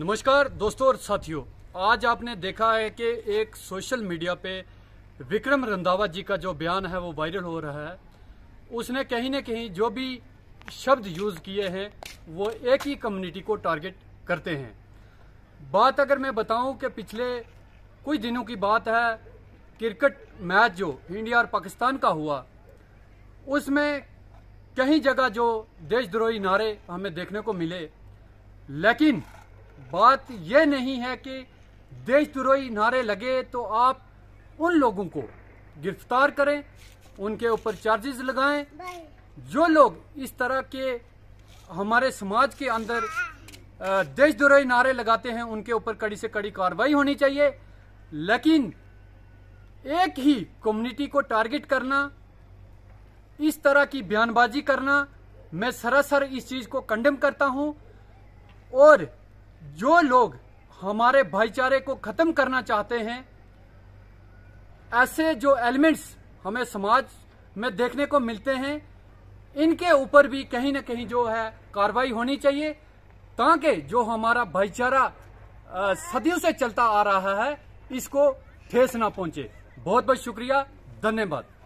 नमस्कार दोस्तों और साथियों आज आपने देखा है कि एक सोशल मीडिया पे विक्रम रंधावा जी का जो बयान है वो वायरल हो रहा है उसने कहीं ना कहीं जो भी शब्द यूज़ किए हैं वो एक ही कम्युनिटी को टारगेट करते हैं बात अगर मैं बताऊं कि पिछले कुछ दिनों की बात है क्रिकेट मैच जो इंडिया और पाकिस्तान का हुआ उसमें कहीं जगह जो देशद्रोही नारे हमें देखने को मिले लेकिन बात यह नहीं है कि देशद्रोही नारे लगे तो आप उन लोगों को गिरफ्तार करें उनके ऊपर चार्जेस लगाएं जो लोग इस तरह के हमारे समाज के अंदर देशद्रोही नारे लगाते हैं उनके ऊपर कड़ी से कड़ी कार्रवाई होनी चाहिए लेकिन एक ही कम्युनिटी को टारगेट करना इस तरह की बयानबाजी करना मैं सरासर इस चीज़ को कंडेम करता हूं और जो लोग हमारे भाईचारे को खत्म करना चाहते हैं ऐसे जो एलिमेंट्स हमें समाज में देखने को मिलते हैं इनके ऊपर भी कहीं ना कहीं जो है कार्रवाई होनी चाहिए ताकि जो हमारा भाईचारा सदियों से चलता आ रहा है इसको ठेस ना पहुंचे बहुत बहुत शुक्रिया धन्यवाद